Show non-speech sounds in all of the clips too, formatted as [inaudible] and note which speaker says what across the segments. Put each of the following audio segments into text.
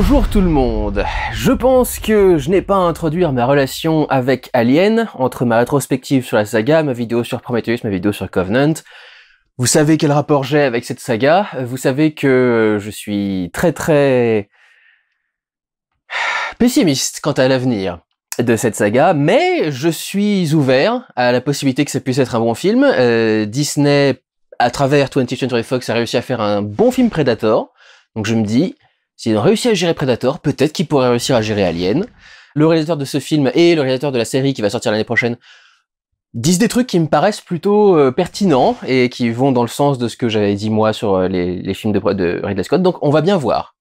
Speaker 1: Bonjour tout le monde Je pense que je n'ai pas à introduire ma relation avec Alien, entre ma rétrospective sur la saga, ma vidéo sur Prometheus, ma vidéo sur Covenant. Vous savez quel rapport j'ai avec cette saga, vous savez que je suis très très pessimiste quant à l'avenir de cette saga, mais je suis ouvert à la possibilité que ça puisse être un bon film. Euh, Disney, à travers 20th Century Fox, a réussi à faire un bon film Predator, donc je me dis, s'il réussi à gérer Predator, peut-être qu'il pourrait réussir à gérer Alien. Le réalisateur de ce film et le réalisateur de la série qui va sortir l'année prochaine disent des trucs qui me paraissent plutôt euh, pertinents et qui vont dans le sens de ce que j'avais dit moi sur euh, les, films de, de, Ridley Scott. Donc on va bien voir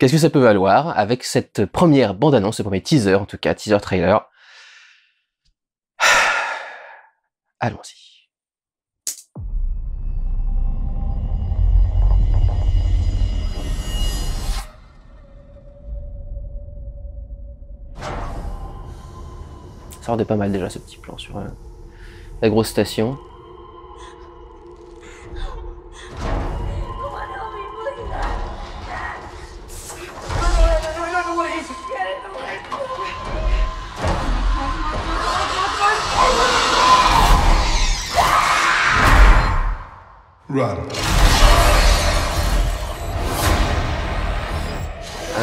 Speaker 1: qu'est-ce que ça peut valoir avec cette première bande-annonce, ce premier teaser en tout cas, teaser trailer. [sighs] Allons-y. Ça rendait pas mal déjà ce petit plan sur euh, la grosse station.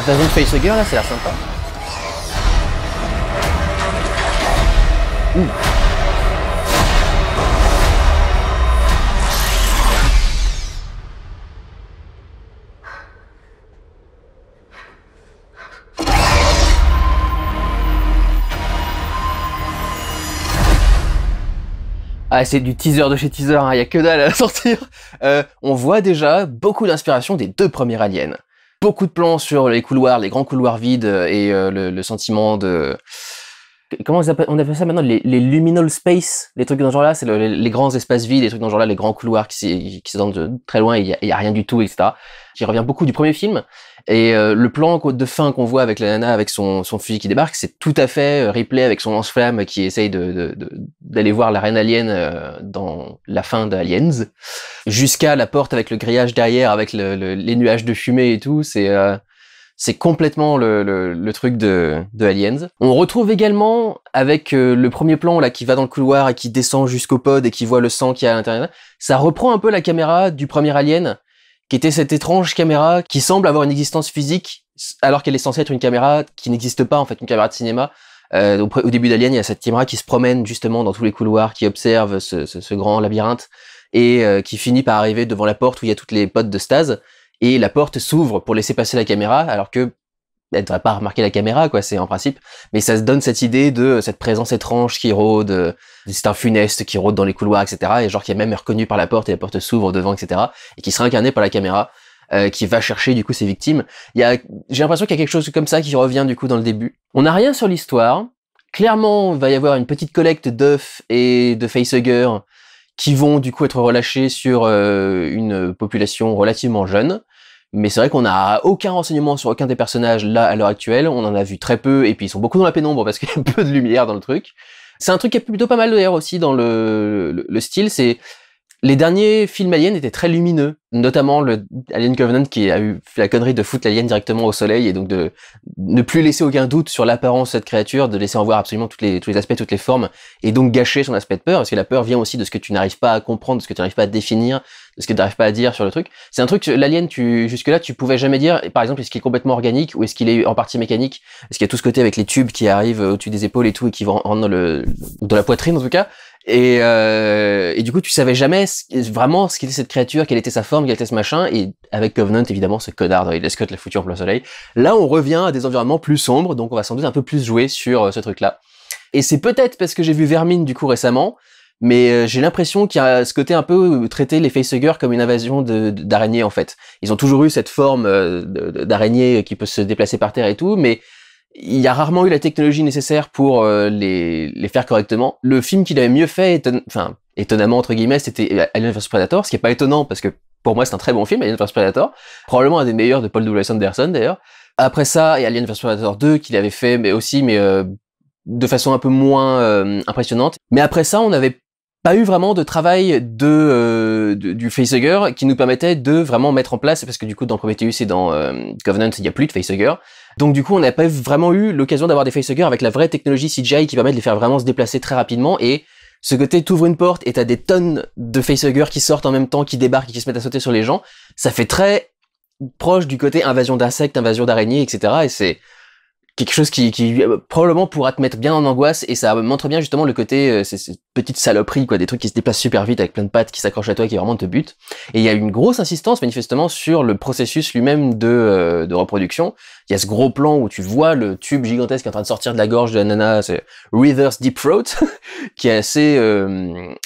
Speaker 1: de Facehugger là, c'est la sympa. Ah, c'est du teaser de chez teaser, il hein. n'y a que dalle à sortir. Euh, on voit déjà beaucoup d'inspiration des deux premières aliens. Beaucoup de plans sur les couloirs, les grands couloirs vides euh, et euh, le, sentiment de comment on appelle, ça maintenant les, les, luminal space, les trucs dans genre-là, c'est les, grands espaces vides, les trucs dans genre-là, les grands couloirs qui, s'étendent très loin, et il y, a rien du tout, etc. J'y reviens beaucoup du premier film. Et euh, le plan de fin qu'on voit avec la nana, avec son, fusil qui débarque, c'est tout à fait euh, Ripley avec son lance-flamme qui essaye d'aller voir la reine alien euh, dans la fin d'Aliens, jusqu'à la porte avec le grillage derrière, avec les nuages de fumée et tout. C'est c'est complètement le, truc de, de Aliens. On retrouve également avec euh, le premier plan là qui va dans le couloir et qui descend jusqu'au pod et qui voit le sang qui a à l'intérieur. Ça reprend un peu la caméra du premier Alien, qui était cette étrange caméra qui semble avoir une existence physique alors qu'elle est censée être une caméra qui n'existe pas en fait, une caméra de cinéma. Euh, au, début d'Alien, il y a cette caméra qui se promène justement dans tous les couloirs, qui observe ce, grand labyrinthe et euh, qui finit par arriver devant la porte où il y a toutes les potes de Stase et la porte s'ouvre pour laisser passer la caméra, alors que elle devrait pas remarquer la caméra, quoi, c'est en principe. Mais ça se donne cette idée de cette présence étrange qui rôde, euh, c'est un funeste qui rôde dans les couloirs, etc. Et genre qui est même reconnu par la porte et la porte s'ouvre devant, etc. Et qui sera incarné par la caméra, euh, qui va chercher du coup ses victimes. Il y a, j'ai l'impression qu'il y a quelque chose comme ça qui revient du coup dans le début. On n'a rien sur l'histoire. Clairement, il va y avoir une petite collecte d'œufs et de facehugger qui vont du coup être relâchés sur euh, une population relativement jeune. Mais c'est vrai qu'on n'a aucun renseignement sur aucun des personnages là à l'heure actuelle. On en a vu très peu et puis ils sont beaucoup dans la pénombre parce qu'il y a [laughs] peu de lumière dans le truc. C'est un truc qui est plutôt pas mal d'ailleurs aussi dans le, style. C'est les derniers films Alien étaient très lumineux, notamment le Alien Covenant qui a eu la connerie de foutre l'alien directement au soleil et donc de ne plus laisser aucun doute sur l'apparence de cette créature, de laisser en voir absolument tous les aspects, toutes les formes et donc gâcher son aspect de peur parce que la peur vient aussi de ce que tu n'arrives pas à comprendre, de ce que tu n'arrives pas à définir, ce que tu pas à dire sur le truc. C'est un truc, l'alien, tu, jusque-là, tu pouvais jamais dire, par exemple, est-ce qu'il est complètement organique ou est-ce qu'il est en partie mécanique Est-ce qu'il y a tout ce côté avec les tubes qui arrivent euh, au-dessus des épaules et tout et qui vont dans, le, dans la poitrine en tout cas et, euh, du coup, tu savais jamais vraiment ce qu'était cette créature, quelle était sa forme, quel était ce machin. Et avec Covenant, évidemment, ce codard, il Ridley Scott l'a fouture en plein soleil. Là, on revient à des environnements plus sombres, donc on va sans doute un peu plus jouer sur euh, ce truc-là. Et c'est peut-être parce que j'ai vu Vermine du coup récemment mais euh, j'ai l'impression qu'il y a ce côté un peu traité les facehuggers comme une invasion d'araignées en fait. Ils ont toujours eu cette forme euh, d'araignée qui peut se déplacer par terre et tout, mais il y a rarement eu la technologie nécessaire pour euh, les, faire correctement. Le film qu'il avait mieux fait, enfin étonnamment entre guillemets, c'était Alien vs Predator, ce qui est pas étonnant parce que pour moi c'est un très bon film, Alien vs Predator, probablement un des meilleurs de Paul W. Anderson d'ailleurs. Après ça, il et Alien vs Predator 2 qu'il avait fait, mais aussi mais de façon un peu moins impressionnante. Mais après ça, on avait pas eu vraiment de travail de, euh, du facehugger qui nous permettait de vraiment mettre en place parce que du coup dans Prometheus et dans euh, Covenant il n'y a plus de facehugger donc du coup on n'a pas vraiment eu l'occasion d'avoir des facehuggers avec la vraie technologie CGI qui permet de les faire vraiment se déplacer très rapidement et ce côté t'ouvres une porte et t'as des tonnes de facehuggers qui sortent en même temps qui débarquent et qui se mettent à sauter sur les gens ça fait très proche du côté invasion d'insectes invasion d'araignées etc et c'est quelque chose qui, qui euh, probablement pourra te mettre bien en angoisse et ça montre bien justement le côté euh, ces, petites saloperies quoi des trucs qui se déplacent super vite avec plein de pattes qui s'accrochent à toi qui vraiment te butent et il y a une grosse insistance manifestement sur le processus lui-même de, euh, de reproduction il y a ce gros plan où tu vois le tube gigantesque en train de sortir de la gorge de la nana c'est Reverse Deep Throat [laughs] qui est assez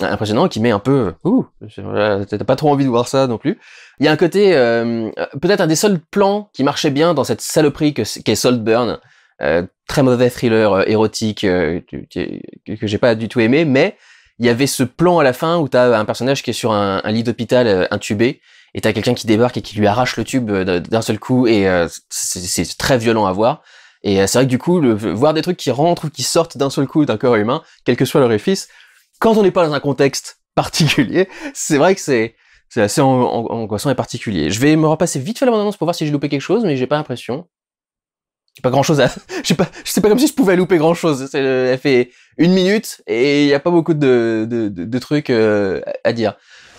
Speaker 1: impressionnant qui met un peu ouh t'as pas trop envie de voir ça non plus il y a un côté peut-être un des seuls plans qui marchait bien dans cette saloperie que qu'est Saltburn euh, très mauvais thriller euh, érotique euh, que, j'ai pas du tout aimé, mais il y avait ce plan à la fin où t'as un personnage qui est sur un, lit d'hôpital intubé et t'as quelqu'un qui débarque et qui lui arrache le tube d'un seul coup et c'est très violent à voir. Et c'est vrai que du coup, le, voir des trucs qui rentrent ou qui sortent d'un seul coup d'un corps humain, quel que soit l'orifice, quand on n'est pas dans un contexte [laughs] particulier, c'est vrai que c'est c'est assez angoissant en, et particulier. Je vais me repasser vite fait la bande-annonce pour voir si j'ai loupé quelque chose, mais j'ai pas l'impression pas grand chose à, [laughs] je pas, sais pas comme si je pouvais louper grand chose. ça euh, fait une minute et il n'y a pas beaucoup de, de, trucs euh, à dire.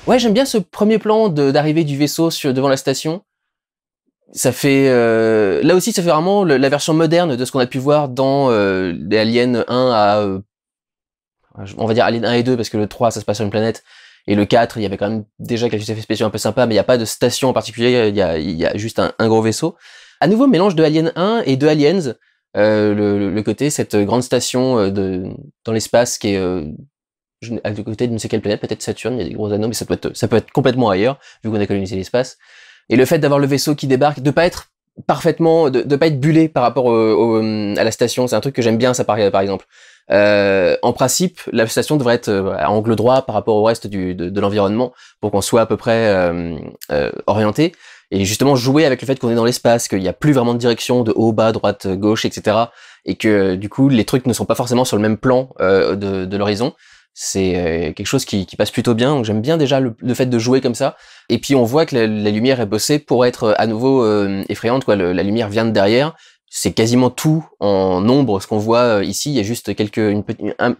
Speaker 1: Ouais, j'aime bien ce premier plan d'arrivée du vaisseau sur, devant la station. Ça fait, euh, là aussi, ça fait vraiment la version moderne de ce qu'on a pu voir dans les Aliens 1 à, on va dire Alien 1 et 2 parce que le 3 ça se passe sur une planète et le 4 il y avait quand même déjà quelques effets spéciaux un peu sympa, mais il a pas de station en particulier, il y a, y a, juste un gros vaisseau. À nouveau, mélange de Alien 1 et de Aliens. Euh, le, côté, cette grande station euh, de, dans l'espace qui est euh, à côté de ne sais quelle planète, peut-être Saturne, il y a des gros anneaux, mais ça peut être, ça peut être complètement ailleurs, vu qu'on a colonisé l'espace. Et le fait d'avoir le vaisseau qui débarque, de pas être parfaitement, de, ne pas être bullé par rapport à la station, c'est un truc que j'aime bien, ça par, par exemple. en principe, la station devrait être à angle droit par rapport au reste de, l'environnement pour qu'on soit à peu près orienté et justement jouer avec le fait qu'on est dans l'espace, qu'il n'y a plus vraiment de direction de haut, bas, droite, gauche, etc. Et que du coup les trucs ne sont pas forcément sur le même plan euh, de, l'horizon. C'est euh, quelque chose qui, passe plutôt bien. Donc j'aime bien déjà le, fait de jouer comme ça. Et puis on voit que la, lumière est bossée pour être euh, à nouveau effrayante. Quoi. la lumière vient de derrière. C'est quasiment tout en ombre ce qu'on voit ici. Il y a juste quelques une, petite un,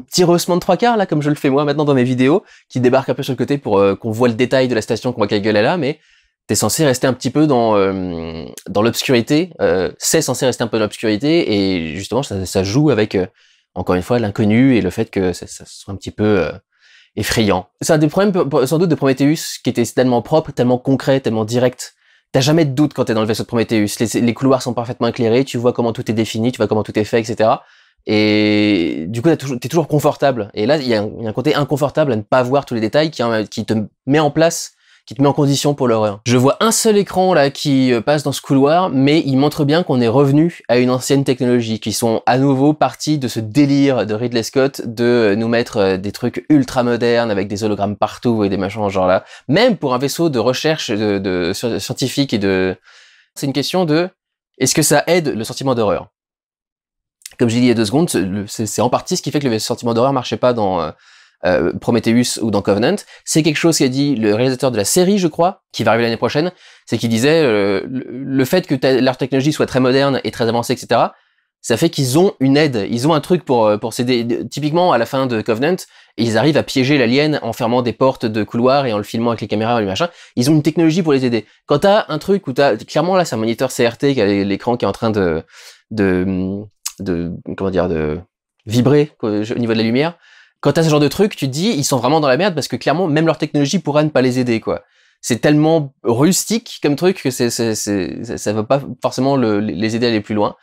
Speaker 1: petit rehaussement de trois quarts là, comme je le fais moi maintenant dans mes vidéos, qui débarque un peu sur le côté pour qu'on voit le détail de la station, qu'on voit quelle gueule mais t'es censé rester un petit peu dans euh, dans l'obscurité. Euh, c'est censé rester un peu dans l'obscurité et justement ça, ça joue avec euh, encore une fois l'inconnu et le fait que ça, soit un petit peu effrayant. C'est un des problèmes sans doute de Prometheus qui était tellement propre, tellement concret, tellement direct. T'as jamais de doute quand t'es dans le vaisseau de Prometheus. Les, couloirs sont parfaitement éclairés, tu vois comment tout est défini, tu vois comment tout est fait, etc. Et du coup, t'es toujours, toujours confortable. Et là, il y, a un côté inconfortable à ne pas voir tous les détails qui hein, te met en place qui te met en condition pour l'horreur. Je vois un seul écran là qui euh, passe dans ce couloir, mais il montre bien qu'on est revenu à une ancienne technologie, qui sont à nouveau partis de ce délire de Ridley Scott de euh, nous mettre euh, des trucs ultra modernes avec des hologrammes partout et des machins en genre là. Même pour un vaisseau de recherche de, scientifique et de... C'est une question de... Est-ce que ça aide le sentiment d'horreur Comme j'ai dit il y a deux secondes, c'est en partie ce qui fait que le sentiment d'horreur marchait pas dans... Euh, Prometheus ou dans Covenant, c'est quelque chose qui a dit le réalisateur de la série, je crois, qui va arriver l'année prochaine, c'est qu'il disait euh, le fait que leur technologie soit très moderne et très avancée, etc., ça fait qu'ils ont une aide, ils ont un truc pour euh, pour s'aider. Typiquement, à la fin de Covenant, ils arrivent à piéger l'alien en fermant des portes de couloir et en le filmant avec les caméras et le machin. Ils ont une technologie pour les aider. Quand t'as un truc où t'as clairement là, c'est un moniteur CRT qui a l'écran qui est en train de de de comment dire de vibrer au niveau de la lumière quand t'as ce genre de truc, tu te dis, ils sont vraiment dans la merde parce que clairement, même leur technologie pourra ne pas les aider, quoi. C'est tellement rustique comme truc que c'est, ça ne va pas forcément les aider à aller plus loin.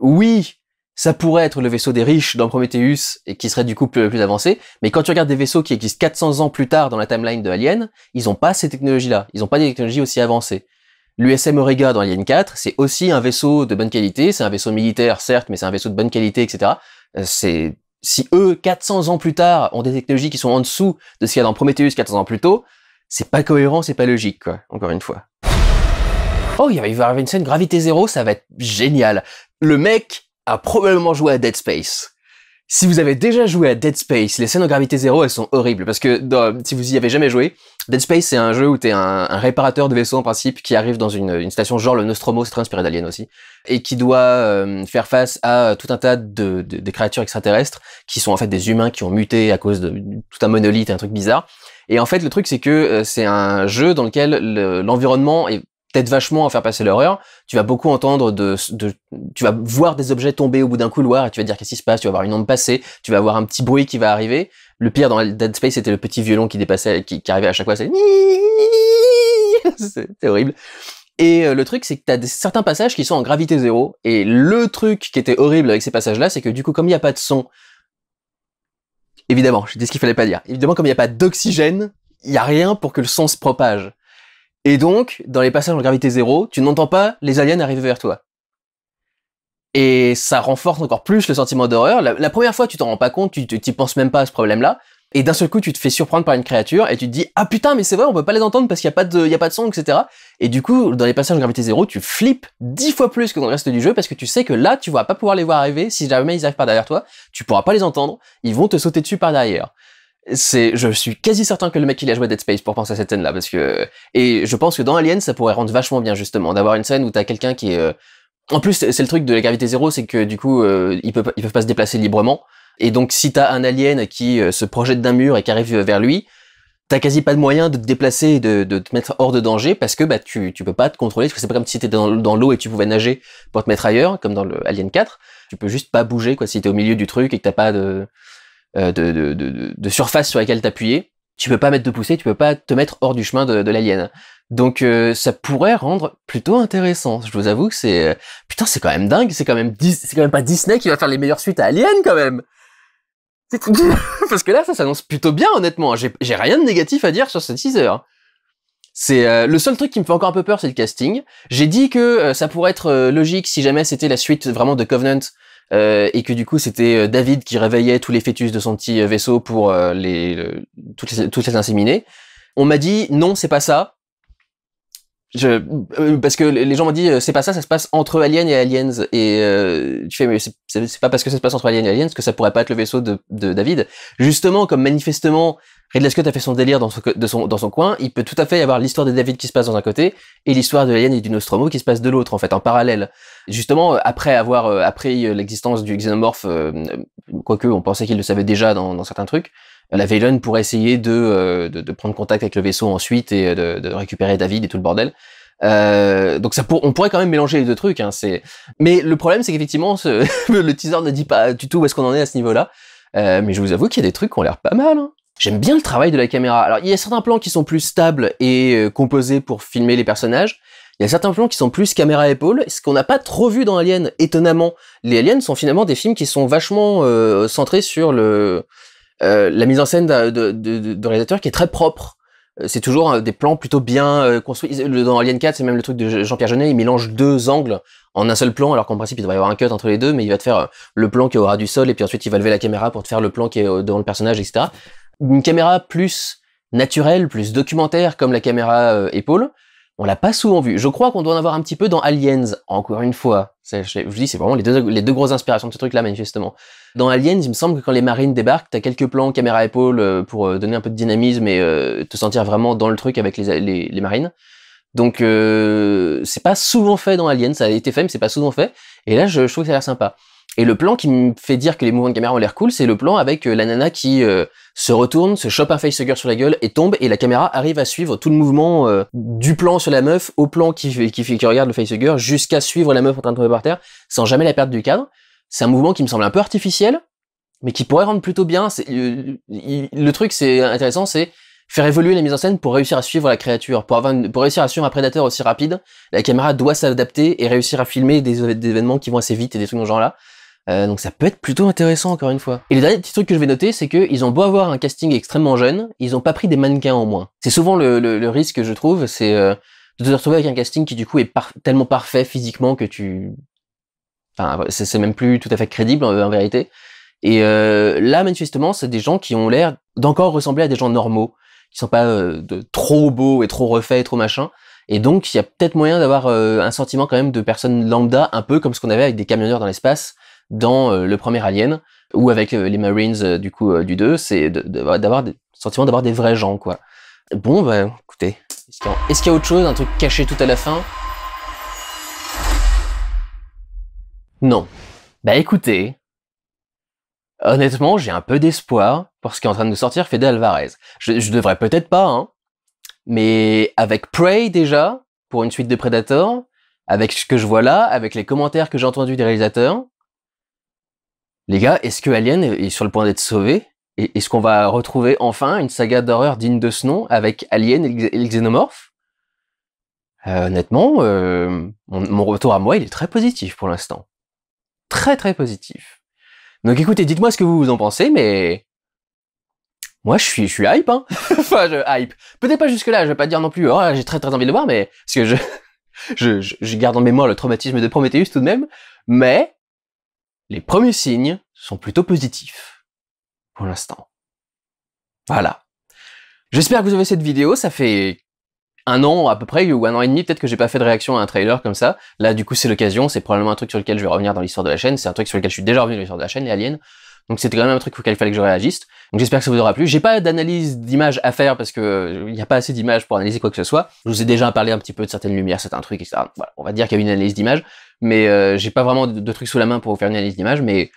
Speaker 1: Oui, ça pourrait être le vaisseau des riches dans Prometheus et qui serait du coup le plus avancé. Mais quand tu regardes des vaisseaux qui existent 400 ans plus tard dans la timeline de Alien, ils n'ont pas ces technologies-là. Ils n'ont pas des technologies aussi avancées. L'USM Orega dans Alien 4, c'est aussi un vaisseau de bonne qualité. C'est un vaisseau militaire, certes, mais c'est un vaisseau de bonne qualité, etc. Euh, c'est si eux, 400 ans plus tard, ont des technologies qui sont en dessous de ce qu'il y a dans Prometheus 400 ans plus tôt, c'est pas cohérent, c'est pas logique, quoi, encore une fois. Oh, il va arriver une scène gravité zéro, ça va être génial. Le mec a probablement joué à Dead Space. Si vous avez déjà joué à Dead Space, les scènes en gravité zéro, elles sont horribles parce que si vous y avez jamais joué, Dead Space c'est un jeu où t'es un, un réparateur de vaisseau en principe qui arrive dans une, station genre le Nostromo, c'est très inspiré d'Alien aussi, et qui doit euh, faire face à tout un tas de, créatures extraterrestres qui sont en fait des humains qui ont muté à cause de tout un monolithe et un truc bizarre. Et en fait le truc c'est que euh, c'est un jeu dans lequel l'environnement est vachement à faire passer l'horreur. Tu vas beaucoup entendre de, tu vas voir des objets tomber au bout d'un couloir et tu vas dire qu'est-ce qui se passe. Tu vas voir une onde passer. Tu vas avoir un petit bruit qui va arriver. Le pire dans Dead Space, c'était le petit violon qui dépassait, qui, arrivait à chaque fois. C'est [laughs] horrible. Et euh, le truc, c'est que t'as des, certains passages qui sont en gravité zéro. Et le truc qui était horrible avec ces passages-là, c'est que du coup, comme il n'y a pas de son, évidemment, je dis ce qu'il fallait pas dire. Évidemment, comme il n'y a pas d'oxygène, il n'y a rien pour que le son se propage. Et donc, dans les passages en gravité zéro, tu n'entends pas les aliens arriver vers toi. Et ça renforce encore plus le sentiment d'horreur. La, première fois, tu t'en rends pas compte, tu t'y penses même pas à ce problème-là. Et d'un seul coup, tu te fais surprendre par une créature et tu te dis ah putain mais c'est vrai on peut pas les entendre parce qu'il y a pas de y a pas de son etc. Et du coup dans les passages en gravité zéro tu flippes dix fois plus que dans le reste du jeu parce que tu sais que là tu vas pas pouvoir les voir arriver si jamais ils arrivent par derrière toi tu pourras pas les entendre ils vont te sauter dessus par derrière c'est, je suis quasi certain que le mec il a joué Dead Space pour penser à cette scène-là, parce que et je pense que dans Alien ça pourrait rendre vachement bien justement d'avoir une scène où t'as quelqu'un qui est, euh, en plus c'est le truc de la gravité zéro, c'est que du coup euh, ils peuvent pas se déplacer librement, et donc si t'as un alien qui euh, se projette d'un mur et qui arrive vers lui, t'as quasi pas de moyen de te déplacer et de, te mettre hors de danger parce que bah tu tu peux pas te contrôler parce que c'est pas comme si t'étais dans, dans l'eau et tu pouvais nager pour te mettre ailleurs comme dans le Alien 4 tu peux juste pas bouger quoi si t'es au milieu du truc et que t'as pas de euh, de, de, surface sur laquelle t'appuyer, tu peux pas mettre de poussée, tu peux pas te mettre hors du chemin de, l'alien. Donc euh, ça pourrait rendre plutôt intéressant. Je vous avoue que c'est euh, putain, c'est quand même dingue, c'est quand même c'est quand même pas Disney qui va faire les meilleures suites à Alien quand même. [laughs] parce que là ça s'annonce plutôt bien honnêtement. J'ai rien de négatif à dire sur ce teaser. C'est le seul truc qui me fait encore un peu peur, c'est le casting. J'ai dit que ça pourrait être logique si jamais c'était la suite vraiment de Covenant euh, et que du coup c'était euh, David qui réveillait tous les fœtus de son petit euh, vaisseau pour les, toutes les toutes les inséminer. On m'a dit non, c'est pas ça. Je, parce que les gens m'ont dit c'est pas ça, ça se passe entre Alien et Aliens et tu fais mais c'est pas parce que ça se passe entre Alien et Aliens que ça pourrait pas être le vaisseau de, de David. Justement, comme manifestement Ridley Scott a fait son délire dans son, dans son coin, il peut tout à fait y avoir l'histoire de David qui se passe dans un côté et l'histoire de l'alien et du Nostromo qui se passe de l'autre, en fait, en parallèle. Justement, euh, après avoir euh, appris euh, l'existence du xénomorphe, quoique on pensait qu'il le savait déjà dans, certains trucs, la Velen pourrait essayer de, prendre contact avec le vaisseau ensuite et de, récupérer David et tout le bordel. donc ça on pourrait quand même mélanger les deux trucs. Hein, c'est... Mais le problème, c'est qu'effectivement, [laughs] le teaser ne dit pas du tout où est-ce qu'on en est à ce niveau-là. mais je vous avoue qu'il y a des trucs qui ont l'air pas mal. Hein. J'aime bien le travail de la caméra. Alors, il y a certains plans qui sont plus stables et composés pour filmer les personnages, il y a certains plans qui sont plus caméra à épaule, ce qu'on n'a pas trop vu dans Alien, étonnamment. Les Aliens sont finalement des films qui sont vachement euh, centrés sur le, euh, la mise en scène d'un de, de, réalisateur qui est très propre. Euh, c'est toujours euh, des plans plutôt bien euh, construits. Dans Alien 4, c'est même le truc de Jean-Pierre Jeunet, il mélange deux angles en un seul plan, alors qu'en principe il devrait y avoir un cut entre les deux, mais il va te faire le plan qui est au ras du sol, et puis ensuite il va lever la caméra pour te faire le plan qui est devant le personnage, etc. Une caméra plus naturelle, plus documentaire comme la caméra épaule, on l'a pas souvent vu. Je crois qu'on doit en avoir un petit peu dans Aliens, encore une fois. Je, vous dis, c'est vraiment les deux, les grosses inspirations de ce truc-là, manifestement. Dans Aliens, il me semble que quand les marines débarquent, t'as quelques plans caméra épaule euh, pour euh, donner un peu de dynamisme et euh, te sentir vraiment dans le truc avec les, marines. Donc c'est pas souvent fait dans Aliens. ça a été fait, mais c'est pas souvent fait. Et là, je, je trouve que ça a l'air sympa. Et le plan qui me fait dire que les mouvements de caméra ont l'air cool, c'est le plan avec euh, la nana qui euh, se retourne, se chope un facehugger sur la gueule et tombe, et la caméra arrive à suivre tout le mouvement euh, du plan sur la meuf au plan qui, qui, regarde le facehugger jusqu'à suivre la meuf en train de tomber par terre sans jamais la perdre du cadre. C'est un mouvement qui me semble un peu artificiel, mais qui pourrait rendre plutôt bien. le truc, c'est intéressant, c'est faire évoluer la mise en scène pour réussir à suivre la créature, pour, réussir à suivre un prédateur aussi rapide, la caméra doit s'adapter et réussir à filmer des, des, événements qui vont assez vite et des trucs de ce genre-là. Euh, donc ça peut être plutôt intéressant encore une fois. Et le dernier petit truc que je vais noter, c'est qu'ils ont beau avoir un casting extrêmement jeune, ils n'ont pas pris des mannequins en moins. C'est souvent le, le, risque que je trouve, c'est euh, de te retrouver avec un casting qui du coup est tellement parfait physiquement que tu... Enfin, c'est même plus tout à fait crédible en, vérité. Et euh, là, manifestement, c'est des gens qui ont l'air d'encore ressembler à des gens normaux, qui sont pas euh, de, trop beaux et trop refaits et trop machin. Et donc, il y a peut-être moyen d'avoir euh, un sentiment quand même de personnes lambda, un peu comme ce qu'on avait avec des camionneurs dans l'espace, dans euh, le premier Alien ou avec euh, les Marines euh, du coup du 2, c'est d'avoir le sentiment d'avoir des vrais gens quoi. Bon bah écoutez, est-ce qu'il y, a, autre chose, un truc caché tout à la fin Non. Bah écoutez, honnêtement, j'ai un peu d'espoir pour ce qui est en train de sortir Fede Alvarez. Je, je devrais peut-être pas, hein, mais avec Prey déjà, pour une suite de Predator, avec ce que je vois là, avec les commentaires que j'ai entendus des réalisateurs, les gars, est-ce que Alien est sur le point d'être sauvé Est-ce qu'on va retrouver enfin une saga d'horreur digne de ce nom avec Alien et le xénomorphe euh, Honnêtement, euh, mon, retour à moi, il est très positif pour l'instant. Très très positif. Donc écoutez, dites-moi ce que vous, en pensez, mais moi je suis je suis hype hein. [laughs] enfin je hype. Peut-être pas jusque là, je vais pas dire non plus oh j'ai très très envie de le voir mais parce que je, [laughs] je je, garde en mémoire le traumatisme de Prometheus tout de même, mais les premiers signes sont plutôt positifs pour l'instant. Voilà. J'espère que vous avez cette vidéo. Ça fait un an à peu près ou un an et demi peut-être que j'ai pas fait de réaction à un trailer comme ça. Là, du coup, c'est l'occasion. C'est probablement un truc sur lequel je vais revenir dans l'histoire de la chaîne. C'est un truc sur lequel je suis déjà revenu dans l'histoire de la chaîne, les aliens. Donc c'était quand même un truc auquel il fallait que je réagisse. Donc j'espère que ça vous aura plu. J'ai pas d'analyse d'image à faire parce que il euh, n'y a pas assez d'images pour analyser quoi que ce soit. Je vous ai déjà parlé un petit peu de certaines lumières, certains trucs, etc. Voilà, on va dire qu'il y a une analyse d'image, mais euh, j'ai pas vraiment de, truc trucs sous la main pour vous faire une analyse d'image, mais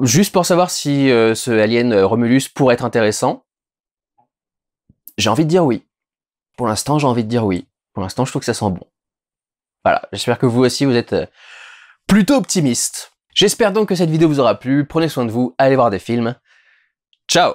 Speaker 1: juste pour savoir si euh, ce alien Romulus pourrait être intéressant, j'ai envie de dire oui. Pour l'instant, j'ai envie de dire oui. Pour l'instant, je trouve que ça sent bon. Voilà, j'espère que vous aussi, vous êtes plutôt optimiste. J'espère donc que cette vidéo vous aura plu, prenez soin de vous, allez voir des films. Ciao